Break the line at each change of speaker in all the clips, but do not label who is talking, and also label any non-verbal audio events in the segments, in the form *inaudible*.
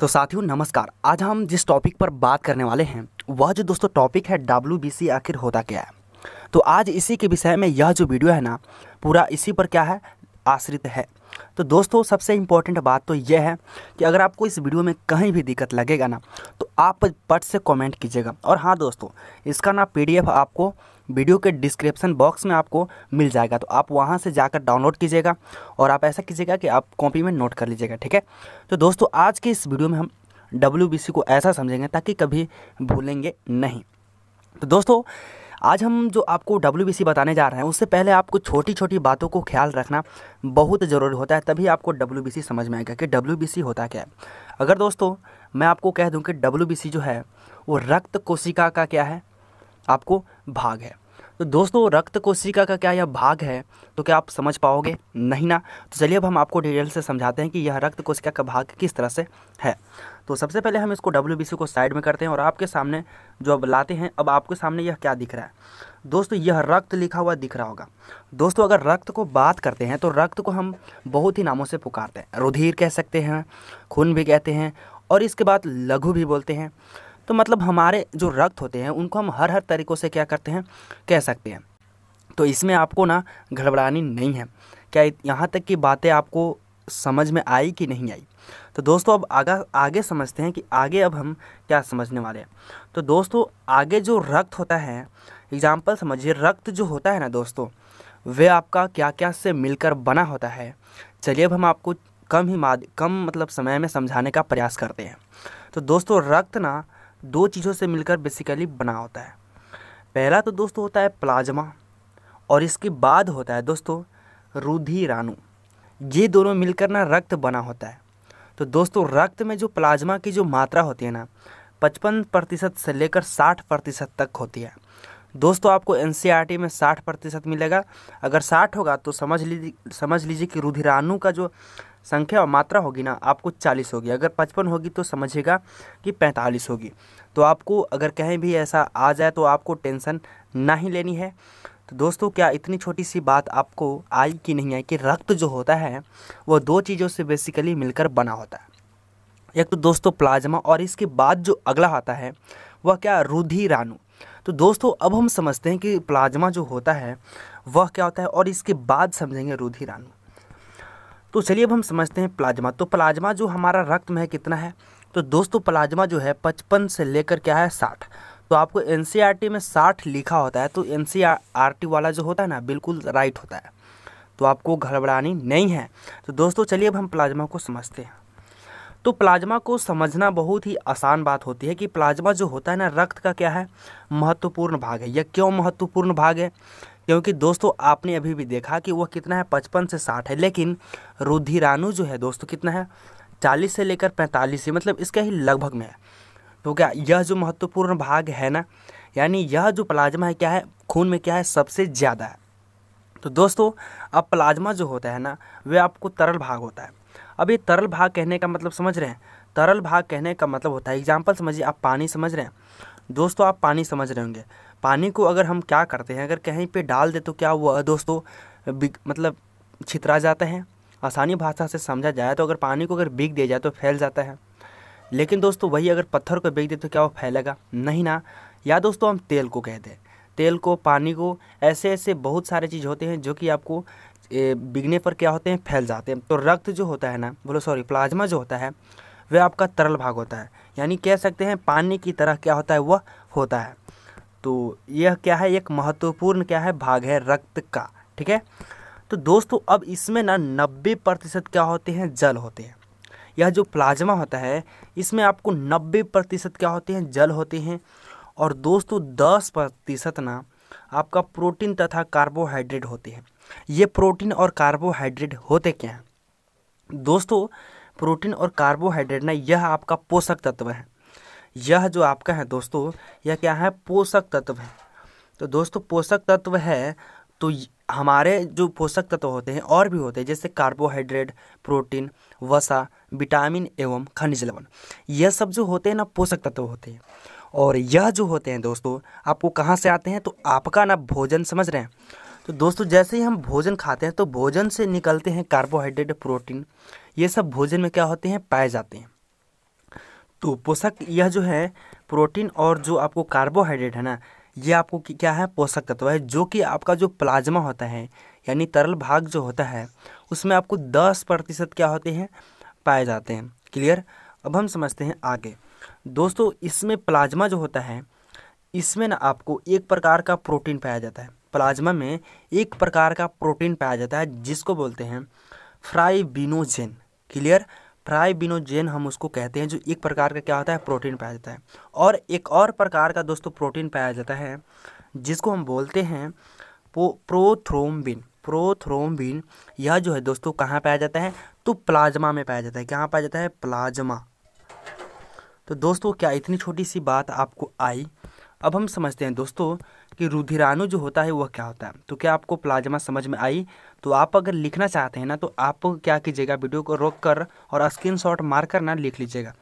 तो साथियों नमस्कार आज हम जिस टॉपिक पर बात करने वाले हैं वह जो दोस्तों टॉपिक है डब्ल्यू आखिर होता क्या है तो आज इसी के विषय में यह जो वीडियो है ना पूरा इसी पर क्या है आश्रित है तो दोस्तों सबसे इम्पोर्टेंट बात तो यह है कि अगर आपको इस वीडियो में कहीं भी दिक्कत लगेगा ना तो आप पट से कमेंट कीजिएगा और हाँ दोस्तों इसका ना पीडीएफ आपको वीडियो के डिस्क्रिप्शन बॉक्स में आपको मिल जाएगा तो आप वहाँ से जाकर डाउनलोड कीजिएगा और आप ऐसा कीजिएगा कि आप कॉपी में नोट कर लीजिएगा ठीक है तो दोस्तों आज के इस वीडियो में हम डब्ल्यू को ऐसा समझेंगे ताकि कभी भूलेंगे नहीं तो दोस्तों आज हम जो आपको डब्ल्यू बताने जा रहे हैं उससे पहले आपको छोटी छोटी बातों को ख्याल रखना बहुत ज़रूरी होता है तभी आपको डब्ल्यू समझ में आएगा कि डब्ल्यू होता क्या है अगर दोस्तों मैं आपको कह दूं कि डब्ल्यू जो है वो रक्त कोशिका का क्या है आपको भाग है तो दोस्तों रक्त कोशिका का क्या यह भाग है तो क्या आप समझ पाओगे नहीं ना तो चलिए अब हम आपको डिटेल से समझाते हैं कि यह रक्त कोशिका का भाग किस तरह से है तो सबसे पहले हम इसको डब्ल्यू को साइड में करते हैं और आपके सामने जो अब लाते हैं अब आपके सामने यह क्या दिख रहा है दोस्तों यह रक्त लिखा हुआ दिख रहा होगा दोस्तों अगर रक्त को बात करते हैं तो रक्त को हम बहुत ही नामों से पुकारते हैं रुधिर कह सकते हैं खून भी कहते हैं और इसके बाद लघु भी बोलते हैं तो मतलब हमारे जो रक्त होते हैं उनको हम हर हर तरीक़ों से क्या करते हैं कह सकते हैं तो इसमें आपको ना घबरानी नहीं है क्या यहाँ तक की बातें आपको समझ में आई कि नहीं आई तो दोस्तों अब आगा आगे समझते हैं कि आगे अब हम क्या समझने वाले हैं तो दोस्तों आगे जो रक्त होता है एग्ज़ाम्पल समझिए रक्त जो होता है ना दोस्तों वे आपका क्या क्या से मिलकर बना होता है चलिए अब हम आपको कम ही माद कम मतलब समय में समझाने का प्रयास करते हैं तो दोस्तों रक्त ना दो चीज़ों से मिलकर बेसिकली बना होता है पहला तो दोस्तों होता है प्लाज्मा और इसके बाद होता है दोस्तों रुधिराणु ये दोनों मिलकर ना रक्त बना होता है तो दोस्तों रक्त में जो प्लाज्मा की जो मात्रा होती है ना पचपन प्रतिशत से लेकर साठ प्रतिशत तक होती है दोस्तों आपको एन e में साठ प्रतिशत मिलेगा अगर साठ होगा तो समझ लीजिए समझ लीजिए कि रुधिरानु का जो संख्या और मात्रा होगी ना आपको चालीस होगी अगर पचपन होगी तो समझिएगा कि पैंतालीस होगी तो आपको अगर कहीं भी ऐसा आ जाए तो आपको टेंशन ना ही लेनी है तो दोस्तों क्या इतनी छोटी सी बात आपको आई कि नहीं आई कि रक्त जो होता है वो दो चीज़ों से बेसिकली मिलकर बना होता है एक तो दोस्तों प्लाज्मा और इसके बाद जो अगला आता है वह क्या रानू तो दोस्तों अब हम समझते हैं कि प्लाज्मा जो होता है वह क्या होता है और इसके बाद समझेंगे रानू तो चलिए अब हम समझते हैं प्लाज्मा तो प्लाज्मा जो हमारा रक्त में है कितना है तो दोस्तों प्लाज्मा जो है पचपन से लेकर क्या है साठ तो आपको एन e में साठ लिखा होता है तो एन e वाला जो होता है ना बिल्कुल राइट होता है तो आपको घबरानी नहीं है तो दोस्तों चलिए अब हम प्लाज्मा को समझते हैं तो प्लाज्मा को समझना बहुत ही आसान बात होती है कि प्लाज्मा जो होता है ना रक्त का क्या है महत्वपूर्ण भाग है यह क्यों महत्वपूर्ण भाग है क्योंकि दोस्तों आपने अभी भी देखा कि वह कितना है पचपन से साठ है लेकिन रुधिरानु जो है दोस्तों कितना है चालीस से लेकर पैंतालीस से मतलब इसके ही लगभग में है तो क्या यह जो महत्वपूर्ण भाग है ना यानी यह जो प्लाज्मा है क्या है खून में क्या है सबसे ज़्यादा है तो दोस्तों अब प्लाज्मा जो होता है ना वह आपको तरल भाग होता है अब ये तरल भाग कहने का मतलब समझ रहे हैं तरल भाग कहने का मतलब होता है एग्जाम्पल समझिए आप पानी समझ रहे हैं दोस्तों आप पानी समझ रहे होंगे पानी को अगर हम क्या करते हैं अगर कहीं पे डाल दे तो क्या वो दोस्तों मतलब छितरा जाते हैं आसानी भाषा से समझा जाए तो अगर पानी को अगर बिग दिया जाए तो फैल जाता है लेकिन दोस्तों वही अगर पत्थर को बेच दे तो क्या वो फैलेगा नहीं ना या दोस्तों हम तेल को कह दें तेल को पानी को ऐसे ऐसे बहुत सारे चीज़ होते हैं जो कि आपको बिगने पर क्या होते हैं फैल जाते हैं तो रक्त जो होता है ना बोलो सॉरी प्लाज्मा जो होता है वह आपका तरल भाग होता है यानी कह सकते हैं पानी की तरह क्या होता है वह होता है तो यह क्या है एक महत्वपूर्ण क्या है भाग है रक्त का ठीक है तो दोस्तों अब इसमें ना नब्बे प्रतिशत क्या होते हैं जल होते हैं यह जो प्लाज्मा होता है इसमें आपको नब्बे प्रतिशत क्या होते हैं जल होते हैं और दोस्तों दस प्रतिशत ना आपका प्रोटीन तथा कार्बोहाइड्रेट होते हैं ये प्रोटीन और कार्बोहाइड्रेट होते क्या हैं दोस्तों प्रोटीन और कार्बोहाइड्रेट ना यह आपका पोषक तत्व है यह जो आपका है दोस्तों यह क्या है पोषक तत्व है तो दोस्तों पोषक तत्व है तो हमारे जो पोषक तत्व होते हैं और भी होते हैं जैसे कार्बोहाइड्रेट प्रोटीन वसा विटामिन एवं खनिज लवण यह सब जो होते हैं ना पोषक तत्व होते हैं और यह जो होते हैं दोस्तों आपको कहाँ से आते हैं तो आपका ना भोजन समझ रहे हैं तो दोस्तों जैसे ही हम भोजन खाते हैं तो भोजन से निकलते हैं कार्बोहाइड्रेट प्रोटीन ये सब भोजन में क्या होते हैं पाए जाते हैं तो पोषक यह जो है प्रोटीन और जो आपको कार्बोहाइड्रेट है ना ये आपको क्या है पोषक तत्व है जो कि आपका जो प्लाज्मा होता है यानी तरल भाग जो होता है उसमें आपको दस प्रतिशत क्या होते हैं पाए जाते हैं क्लियर अब हम समझते हैं आगे दोस्तों इसमें प्लाज्मा जो होता है इसमें ना आपको एक प्रकार का प्रोटीन पाया जाता है प्लाज्मा में एक प्रकार का प्रोटीन पाया जाता है जिसको बोलते हैं फ्राइबिनोजेन क्लियर ट्राइबिनोजेन हम उसको कहते हैं जो एक प्रकार का क्या होता है प्रोटीन पाया जाता है और एक और प्रकार का दोस्तों प्रोटीन पाया जाता है जिसको हम बोलते हैं प्रोथ्रोम्बिन प्रोथ्रोम्बिन यह जो है दोस्तों कहाँ पाया जाता है तो प्लाज्मा में पाया जाता है कहाँ पाया जाता है प्लाज्मा तो दोस्तों क्या इतनी छोटी सी बात आपको आई अब हम समझते हैं दोस्तों कि रुधिराणु जो होता है वह क्या होता है तो क्या आपको प्लाज्मा समझ में आई तो आप अगर लिखना चाहते हैं ना तो आप क्या कीजिएगा वीडियो को रोक कर और स्क्रीन शॉट मार कर ना लिख लीजिएगा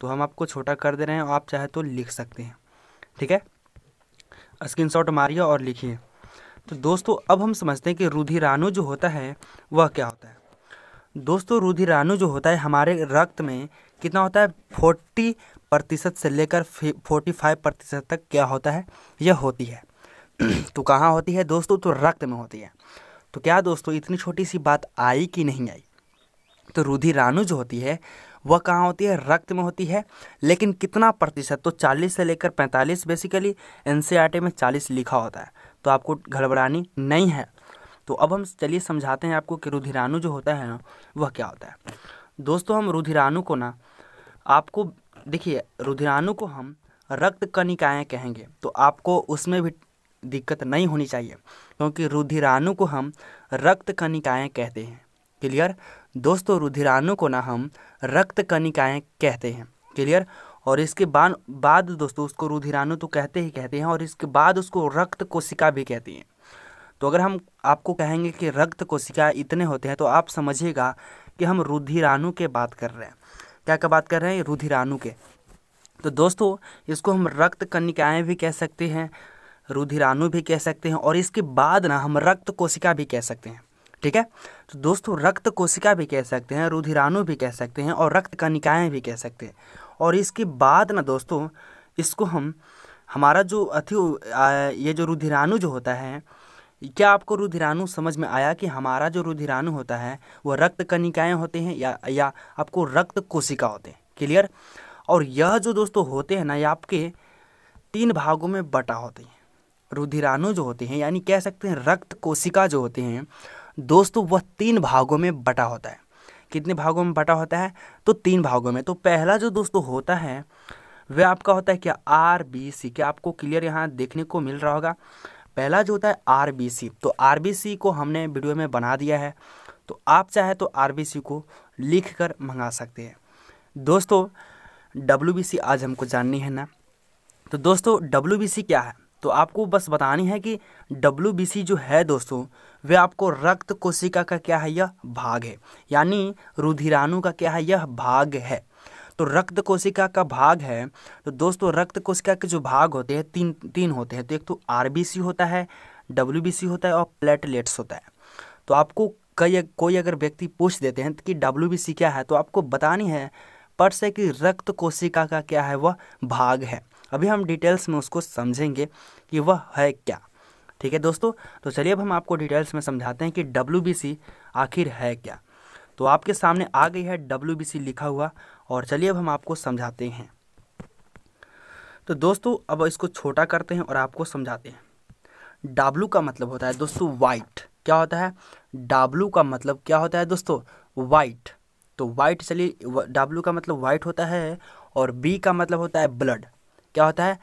तो हम आपको छोटा कर दे रहे हैं आप चाहे तो लिख सकते हैं ठीक है स्क्रीन शॉट मारिए और लिखिए तो दोस्तों अब हम समझते हैं कि रुधिराणु जो होता है वह क्या होता है दोस्तों रुधिराणु जो होता है हमारे रक्त में कितना होता है फोर्टी प्रतिशत से लेकर फोर्टी फाइव प्रतिशत तक क्या होता है यह होती है *clears throat* तो कहाँ होती है दोस्तों तो रक्त में होती है तो क्या दोस्तों इतनी छोटी सी बात आई कि नहीं आई तो रानु जो होती है वह कहाँ होती है रक्त में होती है लेकिन कितना प्रतिशत तो 40 से लेकर 45 बेसिकली एन में 40 लिखा होता है तो आपको घड़बड़ानी नहीं है तो अब हम चलिए समझाते हैं आपको कि रुधिरानु जो होता है ना वह क्या होता है दोस्तों हम रुधिरानु को ना आपको देखिए रुधिरानु को हम रक्त कनिकाएँ कहेंगे तो आपको उसमें भी दिक्कत नहीं होनी चाहिए क्योंकि रुधिराणु को हम रक्त कणिकाएँ कहते हैं क्लियर दोस्तों रुधिराणु को ना हम रक्त कणिकाएँ कहते हैं क्लियर और इसके बाद बाद दोस्तों उसको रुधिराणु तो कहते ही कहते हैं और इसके बाद उसको रक्त कोशिका भी कहते हैं तो अगर हम आपको कहेंगे कि रक्त कोशिका इतने होते हैं तो आप समझिएगा कि हम रुधिराणु के बात कर रहे हैं क्या क्या बात कर रहे हैं रुधिराणु के तो दोस्तों इसको हम रक्त कणिकाएँ भी कह सकते हैं रुधिराणु भी कह सकते हैं और इसके बाद ना हम रक्त कोशिका भी कह सकते हैं ठीक है तो दोस्तों रक्त कोशिका भी कह सकते हैं रुधिराणु भी कह सकते हैं और रक्त निकाय भी कह सकते हैं और इसके बाद ना दोस्तों इसको हम हमारा जो अति ये जो रुधिराणु जो होता है क्या आपको रुधिराणु समझ में आया कि हमारा जो रुधिराणु होता है वो रक्त कणिकाएँ होते हैं या या आपको रक्त कोशिका होते हैं क्लियर और यह जो दोस्तों होते हैं ना ये आपके तीन भागों में बटा होते हैं रुधिराणु जो होते हैं यानी कह सकते हैं रक्त कोशिका जो होते हैं दोस्तों वह तीन भागों में बटा होता है कितने भागों में बटा होता है तो तीन भागों में तो पहला जो दोस्तों होता है वह आपका होता है क्या आर बी सी क्या आपको क्लियर यहाँ देखने को मिल रहा होगा पहला जो होता है आर बी सी तो आर बी सी को हमने वीडियो में बना दिया है तो आप चाहे तो आर बी सी को लिख कर मंगा सकते हैं दोस्तों डब्ल्यू बी सी आज हमको जाननी है ना तो दोस्तों डब्ल्यू बी सी क्या है तो आपको बस बतानी है कि डब्ल्यू जो है दोस्तों वे आपको रक्त कोशिका का क्या है यह भाग है यानी रुधिराणु का क्या है यह भाग है तो रक्त कोशिका का भाग है तो दोस्तों रक्त कोशिका के जो भाग होते हैं तीन तीन होते हैं तो एक तो आर होता है डब्ल्यू होता है और प्लेटलेट्स होता है तो आपको कई कोई अगर व्यक्ति पूछ देते हैं कि डब्ल्यू क्या है तो आपको बतानी है पट से कि रक्त कोशिका का क्या है वह भाग है अभी हम डिटेल्स में उसको समझेंगे कि वह है क्या ठीक है दोस्तों तो चलिए अब हम आपको डिटेल्स में समझाते हैं कि डब्ल्यू आखिर है क्या तो आपके सामने आ गई है डब्ल्यू लिखा हुआ और चलिए अब हम आपको समझाते हैं तो दोस्तों अब इसको छोटा करते हैं और आपको समझाते हैं डाब्लू का मतलब होता है दोस्तों वाइट क्या होता है डाब्लू का मतलब क्या होता है दोस्तों वाइट तो वाइट चलिए डाब्लू का मतलब वाइट होता है और बी का मतलब होता है ब्लड क्या होता है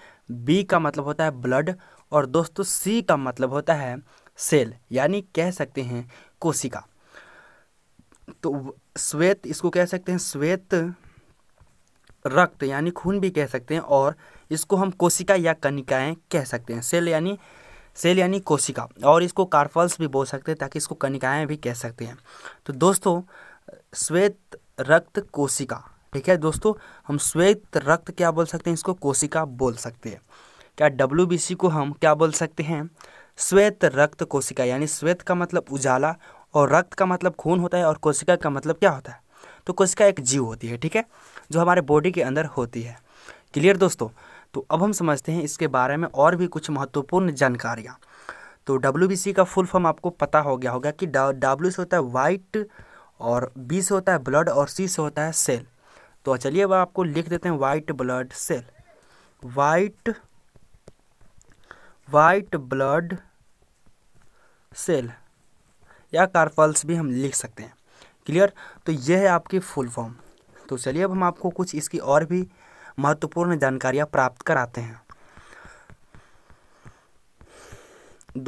बी का मतलब होता है ब्लड और दोस्तों सी का मतलब होता है सेल यानी कह सकते हैं कोशिका तो श्वेत इसको कह सकते हैं श्वेत रक्त यानी खून भी कह सकते हैं और इसको हम कोशिका या कनिकाएं कह सकते हैं सेल यानी सेल यानी कोशिका और इसको कार्पल्स भी बोल सकते हैं ताकि इसको कनिकाएं भी कह सकते हैं तो दोस्तों श्वेत रक्त कोशिका ठीक है दोस्तों हम श्वेत रक्त क्या बोल सकते हैं इसको कोशिका बोल सकते हैं क्या डब्ल्यू को हम क्या बोल सकते हैं श्वेत रक्त कोशिका यानी श्वेत का मतलब उजाला और रक्त का मतलब खून होता है और कोशिका का मतलब क्या होता है तो कोशिका एक जीव होती है ठीक है जो हमारे बॉडी के अंदर होती है क्लियर दोस्तों तो अब हम समझते हैं इसके बारे में और भी कुछ महत्वपूर्ण जानकारियाँ तो डब्ल्यू का फुल फॉर्म आपको पता हो गया होगा कि डब्ल्यू से होता है वाइट और बी से होता है ब्लड और सी से होता है सेल तो चलिए अब आपको लिख देते हैं white blood cell white white blood cell या कार्पल्स भी हम लिख सकते हैं क्लियर तो यह है आपकी फुल फॉर्म तो चलिए अब हम आपको कुछ इसकी और भी महत्वपूर्ण जानकारियां प्राप्त कराते हैं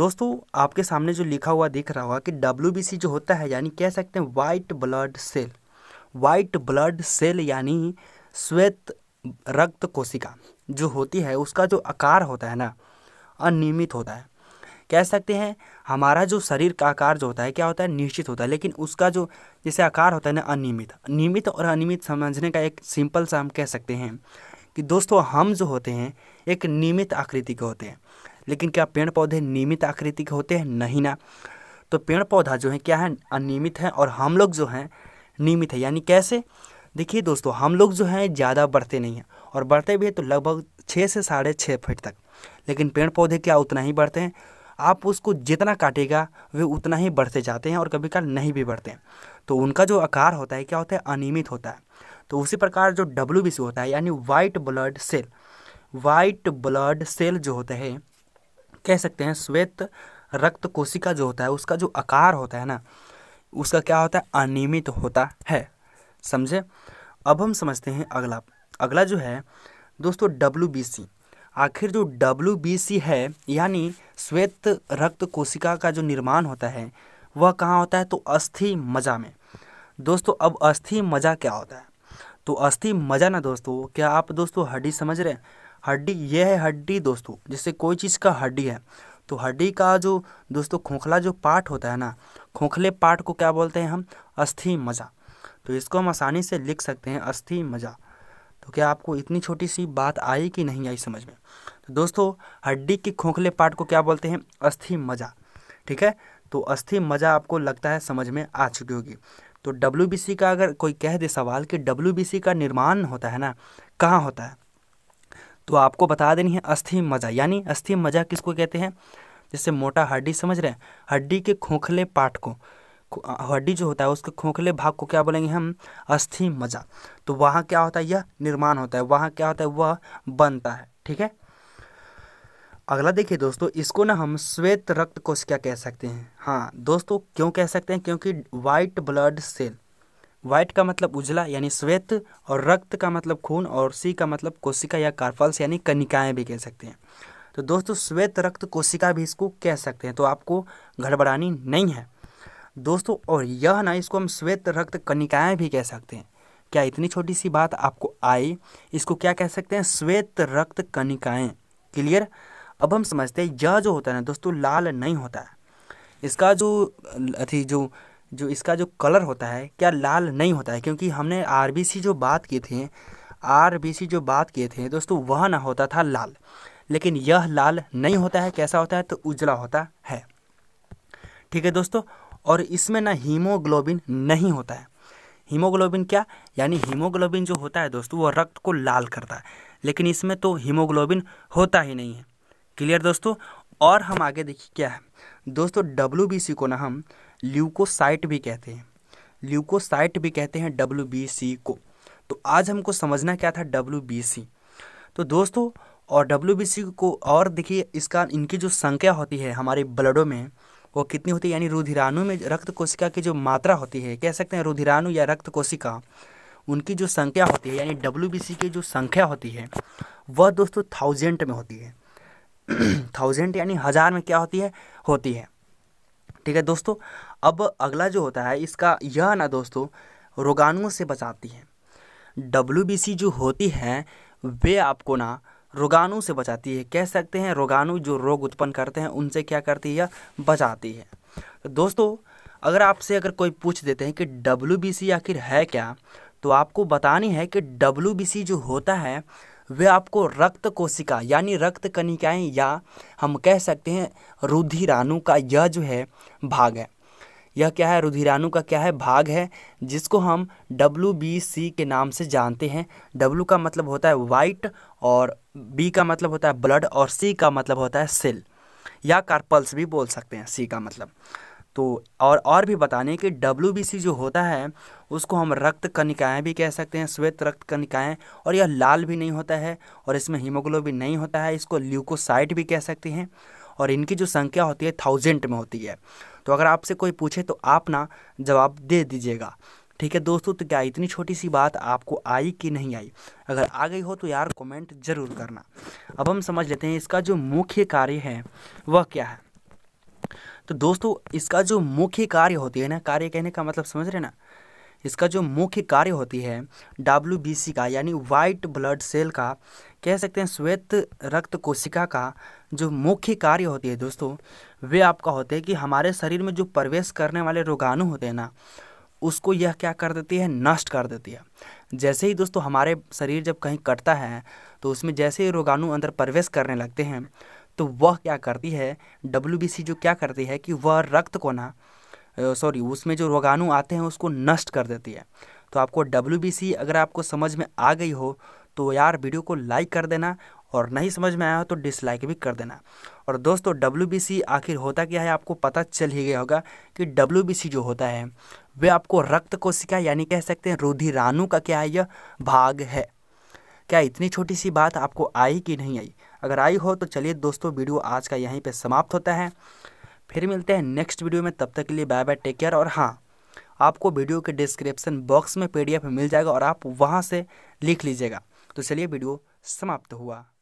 दोस्तों आपके सामने जो लिखा हुआ दिख रहा होगा कि डब्ल्यू जो होता है यानी कह सकते हैं white blood cell white blood cell यानी श्वेत रक्त कोशिका जो होती है उसका जो आकार होता है ना अनियमित होता है कह सकते हैं हमारा जो शरीर का आकार जो होता है क्या होता है निश्चित होता है लेकिन उसका जो जैसे आकार होता है ना अनियमित नियमित और अनियमित समझने का एक सिंपल सा हम कह सकते हैं कि दोस्तों हम जो होते हैं एक नियमित आकृति के होते हैं लेकिन क्या पेड़ पौधे नियमित आकृति के होते हैं नहीं ना तो पेड़ पौधा जो है क्या है अनियमित है और हम लोग जो हैं नियमित है यानी कैसे देखिए दोस्तों हम लोग जो हैं ज़्यादा बढ़ते नहीं हैं और बढ़ते भी हैं तो लगभग छः से साढ़े छः फीट तक लेकिन पेड़ पौधे क्या उतना ही बढ़ते हैं आप उसको जितना काटेगा वे उतना ही बढ़ते जाते हैं और कभी कल नहीं भी बढ़ते हैं तो उनका जो आकार होता है क्या होता है अनियमित होता है तो उसी प्रकार जो डब्ल्यू होता है यानी white blood cell white blood cell जो होते हैं कह सकते हैं श्वेत रक्त कोशिका जो होता है उसका जो आकार होता है ना उसका क्या होता है अनियमित होता है समझे अब हम समझते हैं अगला अगला जो है दोस्तों डब्ल्यू बी सी आखिर जो डब्ल्यू बी सी है यानी श्वेत रक्त कोशिका का जो निर्माण होता है वह कहाँ होता है तो अस्थि मजा में दोस्तों अब अस्थि मजा क्या होता है तो अस्थि मजा ना दोस्तों क्या आप दोस्तों हड्डी समझ रहे हैं हड्डी यह है हड्डी दोस्तों जिससे कोई चीज़ का हड्डी है तो हड्डी का जो दोस्तों खोखला जो पार्ट होता है ना खोखले पार्ट को क्या बोलते हैं हम अस्थि मजा तो इसको हम आसानी से लिख सकते हैं अस्थि मजा तो क्या आपको इतनी छोटी सी बात आई कि नहीं आई समझ में तो दोस्तों हड्डी के खोखले पार्ट को क्या बोलते हैं अस्थि मजा ठीक है तो अस्थि मजा आपको लगता है समझ में आ चुकी होगी तो डब्ल्यू का अगर कोई कह दे सवाल कि डब्ल्यू का निर्माण होता है ना कहाँ होता है तो आपको बता देनी है अस्थि मजा यानी अस्थि मजा किसको कहते हैं जैसे मोटा हड्डी समझ रहे हैं हड्डी के खोखले पार्ट को हड्डी जो होता है उसके खोखले भाग को क्या बोलेंगे हम अस्थि मजा तो वहाँ क्या होता है यह निर्माण होता है वहाँ क्या होता है वह बनता है ठीक है अगला देखिए दोस्तों इसको ना हम श्वेत रक्त कोशिका कह सकते हैं हाँ दोस्तों क्यों कह सकते हैं क्योंकि वाइट ब्लड सेल व्हाइट का मतलब उजला यानी श्वेत और रक्त का मतलब खून और सी का मतलब कोशिका या कार्पल्स यानी कनिकाएं भी कह सकते हैं तो दोस्तों श्वेत रक्त कोशिका भी इसको कह सकते हैं तो आपको गड़बड़ानी नहीं है दोस्तों और यह ना इसको हम श्वेत रक्त कनिकाएं भी कह सकते हैं क्या इतनी छोटी सी बात आपको आई इसको क्या कह सकते हैं श्वेत रक्त कनिकाएं क्लियर अब हम समझते हैं यह जो होता है ना दोस्तों लाल नहीं होता है इसका जो अथी जो जो इसका जो कलर होता है क्या लाल नहीं होता है क्योंकि हमने आर जो बात किए थे आर जो बात किए थे दोस्तों वह ना होता था लाल लेकिन यह लाल नहीं होता है कैसा होता है तो उजला होता है ठीक है दोस्तों और इसमें ना हीमोग्लोबिन नहीं होता है हीमोग्लोबिन क्या यानी हीमोग्लोबिन जो होता है दोस्तों वो रक्त को लाल करता है लेकिन इसमें तो हीमोग्लोबिन होता ही नहीं है क्लियर दोस्तों और हम आगे देखिए क्या है दोस्तों डब्ल्यू को ना हम ल्यूकोसाइट भी कहते हैं ल्यूकोसाइट भी कहते हैं डब्ल्यू को तो आज हमको समझना क्या था डब्ल्यू तो दोस्तों और डब्ल्यू को और देखिए इसका इनकी जो संख्या होती है हमारे ब्लडों में वो कितनी होती है यानी रुधिराणु में रक्त कोशिका की जो मात्रा होती है कह सकते हैं रुधिराणु या रक्त कोशिका उनकी जो संख्या होती है यानी डब्ल्यू की जो संख्या होती है वह दोस्तों थाउजेंड में होती है थाउजेंड *clears throat* यानी हज़ार में क्या होती है होती है ठीक है दोस्तों अब अगला जो होता है इसका यह ना दोस्तों रोगाणुओं से बचाती है डब्ल्यू जो होती है वे आपको ना रोगाणु से बचाती है कह सकते हैं रोगाणु जो रोग उत्पन्न करते हैं उनसे क्या करती है बचाती है तो दोस्तों अगर आपसे अगर कोई पूछ देते हैं कि डब्ल्यू आखिर है क्या तो आपको बतानी है कि डब्ल्यू जो होता है वे आपको रक्त कोशिका यानी रक्त कनिकाएँ या हम कह सकते हैं रुधिराणु का यह जो है भाग है यह क्या है रुधिराणु का क्या है भाग है जिसको हम डब्ल्यू बी सी के नाम से जानते हैं डब्ल्यू का मतलब होता है वाइट और बी का मतलब होता है ब्लड और सी का मतलब होता है सेल या कार्पल्स भी बोल सकते हैं सी का मतलब तो और और भी बताने कि डब्ल्यू जो होता है उसको हम रक्त कनिकाएँ भी कह सकते हैं श्वेत रक्त कनिकाएँ और यह लाल भी नहीं होता है और इसमें हीमोग्लोबिन नहीं होता है इसको ल्यूकोसाइट भी कह सकते हैं और इनकी जो संख्या होती है थाउजेंड में होती है तो अगर आपसे कोई पूछे तो आप ना जवाब दे दीजिएगा ठीक है दोस्तों तो क्या इतनी छोटी सी बात आपको आई कि नहीं आई अगर आ गई हो तो यार कमेंट जरूर करना अब हम समझ लेते हैं इसका जो मुख्य कार्य है वह क्या है तो दोस्तों इसका जो मुख्य कार्य होती है ना कार्य कहने का मतलब समझ रहे ना इसका जो मुख्य कार्य होती है डब्ल्यू का यानी वाइट ब्लड सेल का कह सकते हैं श्वेत रक्त कोशिका का जो मुख्य कार्य होती है दोस्तों वे आपका होते हैं कि हमारे शरीर में जो प्रवेश करने वाले रोगाणु होते हैं ना उसको यह क्या कर देती है नष्ट कर देती है जैसे ही दोस्तों हमारे शरीर जब कहीं कटता है तो उसमें जैसे ही रोगाणु अंदर प्रवेश करने लगते हैं तो वह क्या करती है डब्ल्यू जो क्या करती है कि वह रक्त को ना सॉरी उसमें जो रोगाणु आते हैं उसको नष्ट कर देती है तो आपको डब्ल्यू अगर आपको समझ में आ गई हो तो यार वीडियो को लाइक कर देना और नहीं समझ में आया हो तो डिसलाइक भी कर देना और दोस्तों डब्ल्यू आखिर होता क्या है आपको पता चल ही गया होगा कि डब्ल्यू जो होता है वे आपको रक्त कोशिका यानी कह सकते हैं रुधिरानु का क्या है यह भाग है क्या इतनी छोटी सी बात आपको आई कि नहीं आई अगर आई हो तो चलिए दोस्तों वीडियो आज का यहीं पर समाप्त होता है फिर मिलते हैं नेक्स्ट वीडियो में तब तक के लिए बाय बाय टेक केयर और हाँ आपको वीडियो के डिस्क्रिप्सन बॉक्स में पीडीएफ मिल जाएगा और आप वहाँ से लिख लीजिएगा तो चलिए वीडियो समाप्त हुआ